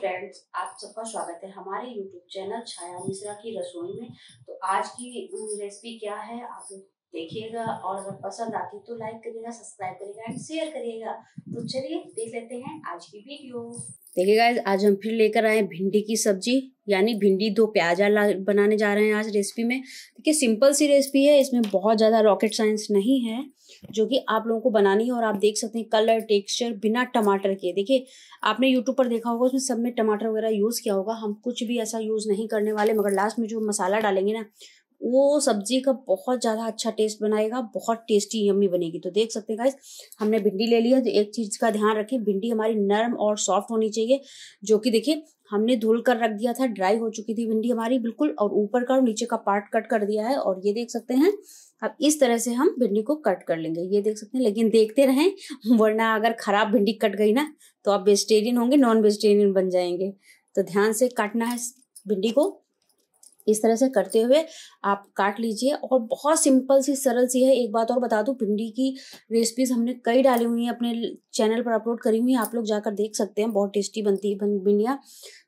friends आप सबका स्वागत है हमारे यूट्यूब चैनल छाया मिश्रा की रसोई में तो आज की रेसिपी क्या है आप लोग देखिएगा और अगर पसंद आती तो लाइक करिएगा सब्सक्राइब करिएगा एंड शेयर करिएगा तो चलिए देख लेते हैं आज की वीडियो देखिए गाइज आज हम फिर लेकर आए भिंडी की सब्जी यानी भिंडी दो प्याजा बनाने जा रहे हैं आज रेसिपी में देखिए सिंपल सी रेसिपी है इसमें बहुत ज़्यादा रॉकेट साइंस नहीं है जो कि आप लोगों को बनानी है और आप देख सकते हैं कलर टेक्सचर बिना टमाटर के देखिए आपने यूट्यूब पर देखा होगा उसमें सब में टमाटर वगैरह यूज़ किया होगा हम कुछ भी ऐसा यूज़ नहीं करने वाले मगर लास्ट में जो मसाला डालेंगे ना वो सब्जी का बहुत ज़्यादा अच्छा टेस्ट बनाएगा बहुत टेस्टी यम्मी बनेगी तो देख सकते हैं गाइस हमने भिंडी ले लिया तो एक चीज़ का ध्यान रखें भिंडी हमारी नरम और सॉफ्ट होनी चाहिए जो कि देखिए हमने धुल कर रख दिया था ड्राई हो चुकी थी भिंडी हमारी बिल्कुल और ऊपर का और नीचे का पार्ट कट कर दिया है और ये देख सकते हैं अब इस तरह से हम भिंडी को कट कर लेंगे ये देख सकते हैं लेकिन देखते रहें वरना अगर खराब भिंडी कट गई ना तो आप वेजिटेरियन होंगे नॉन वेजिटेरियन बन जाएंगे तो ध्यान से काटना है भिंडी को इस तरह से करते हुए आप काट लीजिए और बहुत सिंपल सी सरल सी है एक बात और बता दूँ भिंडी की रेसिपीज़ हमने कई डाली हुई हैं अपने चैनल पर अपलोड करी हुई हैं आप लोग जाकर देख सकते हैं बहुत टेस्टी बनती है भिंडियाँ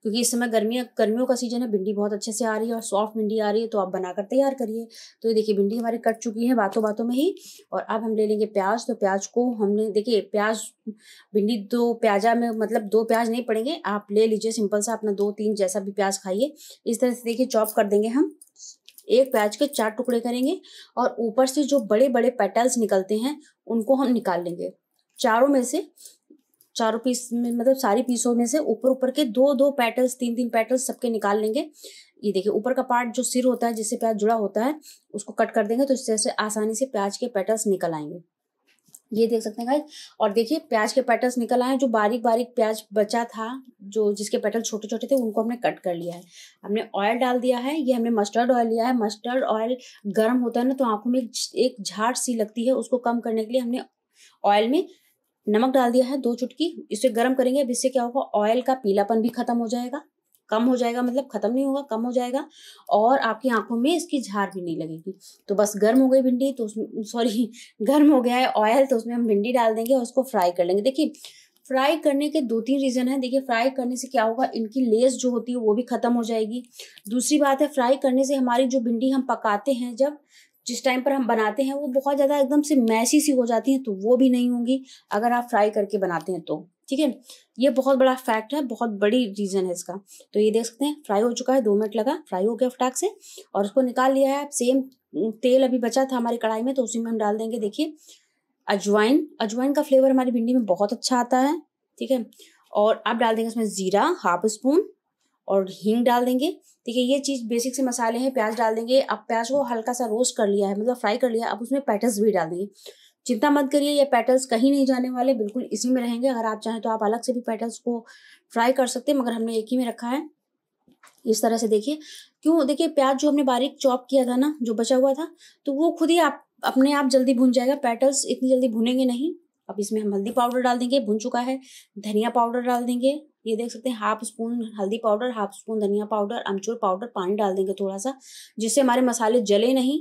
क्योंकि इस समय गर्मियाँ गर्मियों का सीजन है भिंडी बहुत अच्छे से आ रही है और सॉफ्ट भिंडी आ रही है तो आप बनाकर तैयार करिए तो ये देखिए भिंडी हमारी कट चुकी है बातों बातों में ही और अब हम ले लेंगे प्याज तो प्याज को हमने देखिए प्याज भिंडी दो प्याजा में मतलब दो प्याज नहीं पड़ेंगे आप ले लीजिए सिंपल सा अपना दो तीन जैसा भी प्याज खाइए इस तरह से देखिए चॉप कर देंगे हम एक प्याज के चार टुकड़े करेंगे और ऊपर से जो बड़े बड़े पेटल्स निकलते हैं उनको हम निकाल लेंगे चारों में से चारों पीस में मतलब सारी पीसों में से ऊपर ऊपर के दो दो पेटल्स तीन तीन पेटल्स सबके निकाल लेंगे ये देखिए ऊपर का पार्ट जो सिर होता है जिससे प्याज जुड़ा होता है उसको कट कर देंगे तो इस तरह से आसानी से प्याज के पेटल्स निकल आएंगे ये देख सकते हैं गाइज और देखिए प्याज के पेटल्स निकल आए जो बारीक बारीक प्याज बचा था जो जिसके पेटल छोटे छोटे थे उनको हमने कट कर लिया है हमने ऑयल डाल दिया है ये हमने मस्टर्ड ऑयल लिया है मस्टर्ड ऑयल गर्म होता है ना तो आंखों में एक झाड़ सी लगती है उसको कम करने के लिए हमने ऑयल में नमक डाल दिया है दो चुटकी इसे गर्म करेंगे अब इससे क्या होगा ऑयल का पीलापन भी खत्म हो जाएगा कम हो जाएगा मतलब खत्म नहीं होगा कम हो जाएगा और आपकी आंखों में इसकी झार भी नहीं लगेगी तो बस गर्म हो गई भिंडी तो उसमें सॉरी गर्म हो गया है ऑयल तो उसमें हम भिंडी डाल देंगे और उसको फ्राई कर लेंगे देखिए फ्राई करने के दो तीन रीज़न है देखिए फ्राई करने से क्या होगा इनकी लेस जो होती है वो भी ख़त्म हो जाएगी दूसरी बात है फ्राई करने से हमारी जो भिंडी हम पकाते हैं जब जिस टाइम पर हम बनाते हैं वो बहुत ज़्यादा एकदम से मैसी सी हो जाती हैं तो वो भी नहीं होंगी अगर आप फ्राई करके बनाते हैं तो ठीक है ये बहुत बड़ा फैक्ट है बहुत बड़ी रीज़न है इसका तो ये देख सकते हैं फ्राई हो चुका है दो मिनट लगा फ्राई हो गया फटाक से और उसको निकाल लिया है सेम तेल अभी बचा था हमारी कढ़ाई में तो उसी में हम डाल देंगे देखिए अजवाइन अजवाइन का फ्लेवर हमारी भिंडी में बहुत अच्छा आता है ठीक है और आप डाल देंगे इसमें ज़ीरा हाफ स्पून और हींग डाल देंगे ठीक है ये चीज़ बेसिक से मसाले हैं प्याज डाल देंगे अब प्याज को हल्का सा रोस्ट कर लिया है मतलब फ्राई कर लिया अब उसमें पैटल्स भी डाल देंगे चिंता मत करिए ये पैटल्स कहीं नहीं जाने वाले बिल्कुल इसी में रहेंगे अगर आप चाहें तो आप अलग से भी पैटल्स को फ्राई कर सकते हैं मगर हमने एक ही में रखा है इस तरह से देखिए क्यों देखिए प्याज जो हमने बारीक चॉप किया था ना जो बचा हुआ था तो वो खुद ही आप अपने आप जल्दी भून जाएगा पैटल्स इतनी जल्दी भुनेंगे नहीं अब इसमें हम हल्दी पाउडर डाल देंगे भुन चुका है धनिया पाउडर डाल देंगे ये देख सकते हैं हाफ स्पून हल्दी पाउडर हाफ स्पून धनिया पाउडर अमचूर पाउडर पानी डाल देंगे थोड़ा सा जिससे हमारे मसाले जले नहीं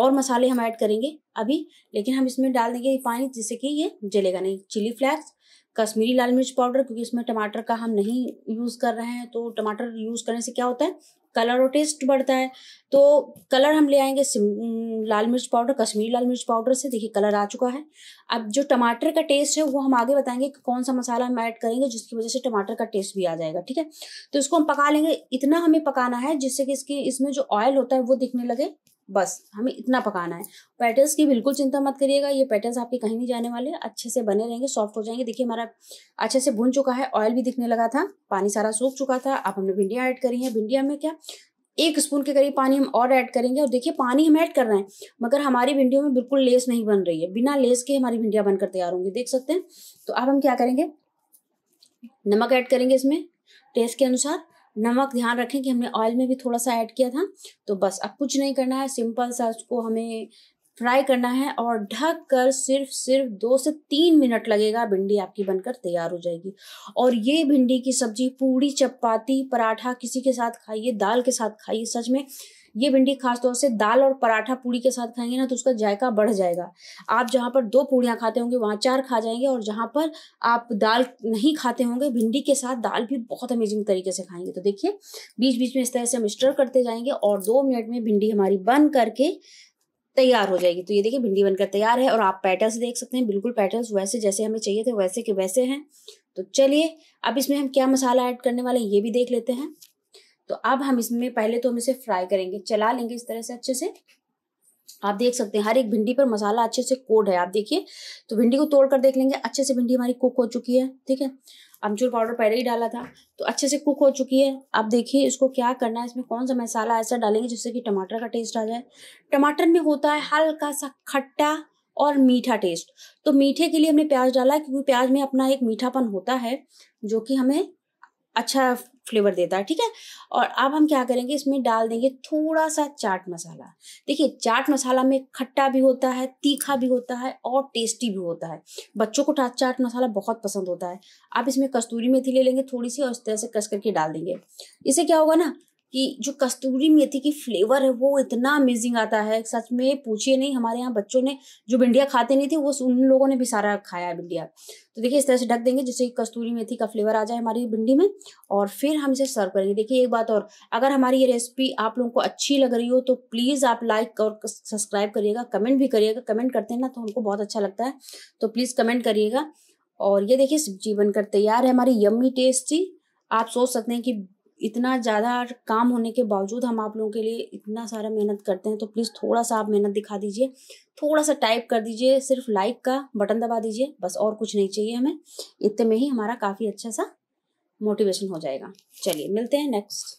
और मसाले हम ऐड करेंगे अभी लेकिन हम इसमें डाल देंगे पानी जिससे कि ये जलेगा नहीं चिली फ्लैक्स कश्मीरी लाल मिर्च पाउडर क्योंकि इसमें टमाटर का हम नहीं यूज़ कर रहे हैं तो टमाटर यूज़ करने से क्या होता है कलर और टेस्ट बढ़ता है तो कलर हम ले आएंगे लाल मिर्च पाउडर कश्मीरी लाल मिर्च पाउडर से देखिए कलर आ चुका है अब जो टमाटर का टेस्ट है वो हम आगे बताएंगे कि कौन सा मसाला हम ऐड करेंगे जिसकी वजह से टमाटर का टेस्ट भी आ जाएगा ठीक है तो इसको हम पका लेंगे इतना हमें पकाना है जिससे कि इसकी इसमें जो ऑयल होता है वो दिखने लगे बस हमें इतना पकाना है पैटर्न्स की बिल्कुल चिंता मत करिएगा ये पैटर्न्स आपके कहीं नहीं जाने वाले अच्छे से बने रहेंगे सॉफ्ट हो जाएंगे देखिए हमारा अच्छे से भुन चुका है ऑयल भी दिखने लगा था पानी सारा सूख चुका था अब हमने भिंडियाँ ऐड करी हैं भिंडिया में क्या एक स्पून के करीब पानी हम और ऐड करेंगे और देखिए पानी हम ऐड कर रहे हैं मगर हमारी भिंडियों में बिल्कुल लेस नहीं बन रही है बिना लेस के हमारी भिंडिया बनकर तैयार होंगी देख सकते हैं तो अब हम क्या करेंगे नमक ऐड करेंगे इसमें टेस्ट के अनुसार नमक ध्यान रखें कि हमने ऑयल में भी थोड़ा सा ऐड किया था तो बस अब कुछ नहीं करना है सिंपल सा उसको हमें फ्राई करना है और ढक कर सिर्फ सिर्फ दो से तीन मिनट लगेगा भिंडी आपकी बनकर तैयार हो जाएगी और ये भिंडी की सब्जी पूड़ी चपाती पराठा किसी के साथ खाइए दाल के साथ खाइए सच में ये भिंडी खासतौर से दाल और पराठा पूड़ी के साथ खाएंगे ना तो उसका जायका बढ़ जाएगा आप जहाँ पर दो पूड़ियाँ खाते होंगे वहाँ चार खा जाएंगे और जहाँ पर आप दाल नहीं खाते होंगे भिंडी के साथ दाल भी बहुत अमेजिंग तरीके से खाएंगे तो देखिए बीच बीच में इस तरह से हम स्टर करते जाएंगे और दो मिनट में भिंडी हमारी बन करके तैयार हो जाएगी तो ये देखिए भिंडी बनकर तैयार है और आप पैटर्न्स देख सकते हैं बिल्कुल पैटर्न्स वैसे जैसे हमें चाहिए थे वैसे के वैसे हैं तो चलिए अब इसमें हम क्या मसाला ऐड करने वाले हैं ये भी देख लेते हैं तो अब हम इसमें पहले तो हम इसे फ्राई करेंगे चला लेंगे इस तरह से अच्छे से आप देख सकते हैं हर एक भिंडी पर मसाला अच्छे से कोड है आप देखिए तो भिंडी को तोड़ कर देख लेंगे अच्छे से भिंडी हमारी कुक हो चुकी है ठीक है अमचूर पाउडर पहले ही डाला था तो अच्छे से कुक हो चुकी है आप देखिए इसको क्या करना है इसमें कौन सा मसाला ऐसा डालेंगे जिससे कि टमाटर का टेस्ट आ जाए टमाटर में होता है हल्का सा खट्टा और मीठा टेस्ट तो मीठे के लिए हमने प्याज डाला है क्योंकि प्याज में अपना एक मीठापन होता है जो कि हमें अच्छा फ्लेवर देता है ठीक है और अब हम क्या करेंगे इसमें डाल देंगे थोड़ा सा चाट मसाला देखिए चाट मसाला में खट्टा भी होता है तीखा भी होता है और टेस्टी भी होता है बच्चों को चाट मसाला बहुत पसंद होता है आप इसमें कस्तूरी मेथी ले लेंगे थोड़ी सी और इस तरह से कस करके डाल देंगे इससे क्या होगा ना कि जो कस्तूरी मेथी की फ्लेवर है वो इतना अमेजिंग आता है सच में पूछिए नहीं हमारे यहाँ बच्चों ने जो भिंडिया खाते नहीं थे वो उन लोगों ने भी सारा खाया है भिंडिया तो देखिए इस तरह से ढक देंगे जिससे कस्तूरी मेथी का फ्लेवर आ जाए हमारी भिंडी में और फिर हम इसे सर्व करेंगे देखिए एक बात और अगर हमारी ये रेसिपी आप लोगों को अच्छी लग रही हो तो प्लीज़ आप लाइक और सब्सक्राइब करिएगा कमेंट भी करिएगा कमेंट करते हैं ना तो उनको बहुत अच्छा लगता है तो प्लीज़ कमेंट करिएगा और ये देखिए सब्जी बनकर तैयार है हमारी यम्मी टेस्टी आप सोच सकते हैं कि इतना ज़्यादा काम होने के बावजूद हम आप लोगों के लिए इतना सारा मेहनत करते हैं तो प्लीज़ थोड़ा सा आप मेहनत दिखा दीजिए थोड़ा सा टाइप कर दीजिए सिर्फ लाइक का बटन दबा दीजिए बस और कुछ नहीं चाहिए हमें इतने में ही हमारा काफ़ी अच्छा सा मोटिवेशन हो जाएगा चलिए मिलते हैं नेक्स्ट